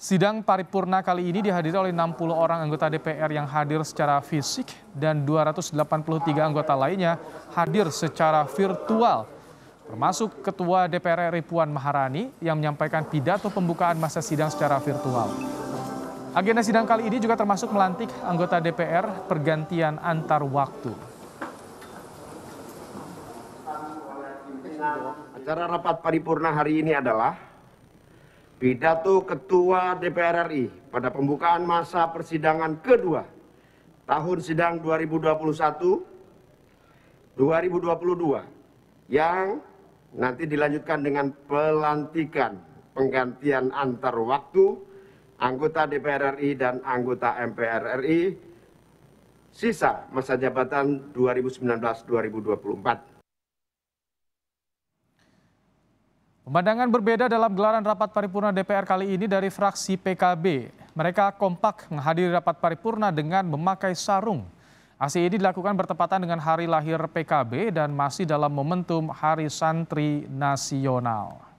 Sidang paripurna kali ini dihadiri oleh 60 orang anggota DPR yang hadir secara fisik dan 283 anggota lainnya hadir secara virtual. Termasuk Ketua DPR RI Puan Maharani yang menyampaikan pidato pembukaan masa sidang secara virtual. Agenda sidang kali ini juga termasuk melantik anggota DPR pergantian antar waktu. Acara rapat paripurna hari ini adalah Pidato Ketua DPR RI pada pembukaan masa persidangan kedua tahun sidang 2021 2022 yang nanti dilanjutkan dengan pelantikan penggantian antar waktu anggota DPR RI dan anggota MPR RI sisa masa jabatan 2019-2024. Pemandangan berbeda dalam gelaran rapat paripurna DPR kali ini dari fraksi PKB. Mereka kompak menghadiri rapat paripurna dengan memakai sarung. Aksi ini dilakukan bertepatan dengan hari lahir PKB dan masih dalam momentum Hari Santri Nasional.